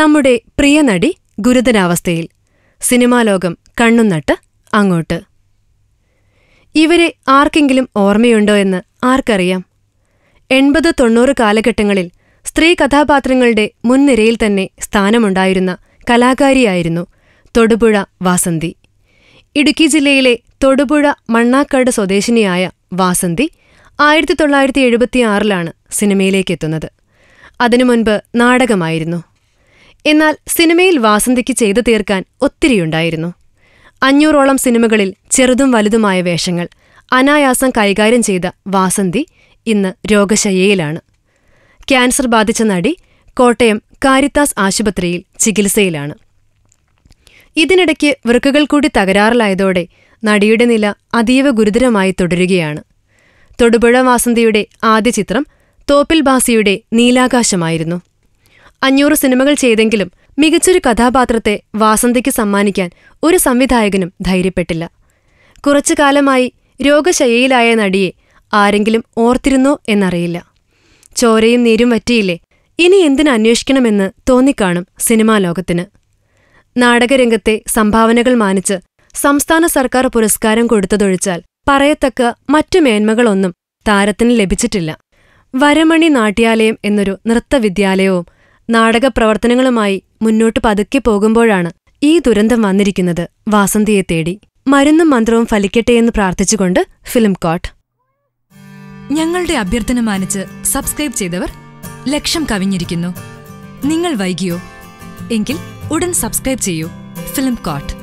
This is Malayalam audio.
നമ്മുടെ പ്രിയ നടി ഗുരുതരാവസ്ഥയിൽ സിനിമാ ലോകം കണ്ണുനട്ട് അങ്ങോട്ട് ഇവരെ ആർക്കെങ്കിലും ഓർമ്മയുണ്ടോ എന്ന് ആർക്കറിയാം എൺപത് തൊണ്ണൂറ് കാലഘട്ടങ്ങളിൽ സ്ത്രീ കഥാപാത്രങ്ങളുടെ മുൻനിരയിൽ തന്നെ സ്ഥാനമുണ്ടായിരുന്ന കലാകാരിയായിരുന്നു തൊടുപുഴ വാസന്തി ഇടുക്കി ജില്ലയിലെ തൊടുപുഴ മണ്ണാക്കാട് സ്വദേശിനിയായ വാസന്തി ആയിരത്തി തൊള്ളായിരത്തി എഴുപത്തിയാറിലാണ് സിനിമയിലേക്കെത്തുന്നത് അതിനു മുൻപ് നാടകമായിരുന്നു എന്നാൽ സിനിമയിൽ വാസന്തിക്ക് ചെയ്തു തീർക്കാൻ ഒത്തിരിയുണ്ടായിരുന്നു അഞ്ഞൂറോളം സിനിമകളിൽ ചെറുതും വലുതുമായ വേഷങ്ങൾ അനായാസം കൈകാര്യം ചെയ്ത വാസന്തി ഇന്ന് രോഗശയ്യയിലാണ് ക്യാൻസർ ബാധിച്ച നടി കോട്ടയം കാരിത്താസ് ആശുപത്രിയിൽ ചികിത്സയിലാണ് ഇതിനിടയ്ക്ക് വൃക്കുകൾ കൂടി തകരാറിലായതോടെ നടിയുടെ നില അതീവ ഗുരുതരമായി തുടരുകയാണ് തൊടുപുഴ വാസന്തിയുടെ ആദ്യ ചിത്രം തോപ്പിൽ ബാസിയുടെ നീലാകാശമായിരുന്നു അഞ്ഞൂറ് സിനിമകൾ ചെയ്തെങ്കിലും മികച്ചൊരു കഥാപാത്രത്തെ വാസന്തിക്ക് സമ്മാനിക്കാൻ ഒരു സംവിധായകനും ധൈര്യപ്പെട്ടില്ല കുറച്ചു കാലമായി രോഗശയ്യയിലായ നടിയെ ആരെങ്കിലും ഓർത്തിരുന്നോ എന്നറിയില്ല ചോരയും നീരും വറ്റിയില്ലേ ഇനി എന്തിനു അന്വേഷിക്കണമെന്ന് തോന്നിക്കാണും സിനിമാ ലോകത്തിന് നാടകരംഗത്തെ സംഭാവനകൾ മാനിച്ച് സംസ്ഥാന സർക്കാർ പുരസ്കാരം കൊടുത്തതൊഴിച്ചാൽ പറയത്തക്ക മറ്റു മേന്മകളൊന്നും താരത്തിന് ലഭിച്ചിട്ടില്ല വരമണി നാട്യാലയം എന്നൊരു നൃത്തവിദ്യാലയവും നാടകപ്രവർത്തനങ്ങളുമായി മുന്നോട്ട് പതുക്കെ പോകുമ്പോഴാണ് ഈ ദുരന്തം വന്നിരിക്കുന്നത് വാസന്തിയെ തേടി മരുന്നും മന്ത്രവും ഫലിക്കട്ടെ എന്ന് പ്രാർത്ഥിച്ചുകൊണ്ട് ഫിലിം കോട്ട് ഞങ്ങളുടെ അഭ്യർത്ഥന മാനിച്ച് സബ്സ്ക്രൈബ് ചെയ്തവർ ലക്ഷം കവിഞ്ഞിരിക്കുന്നു നിങ്ങൾ വൈകിയോ എങ്കിൽ ഉടൻ സബ്സ്ക്രൈബ് ചെയ്യൂ ഫിലിം കോട്ട്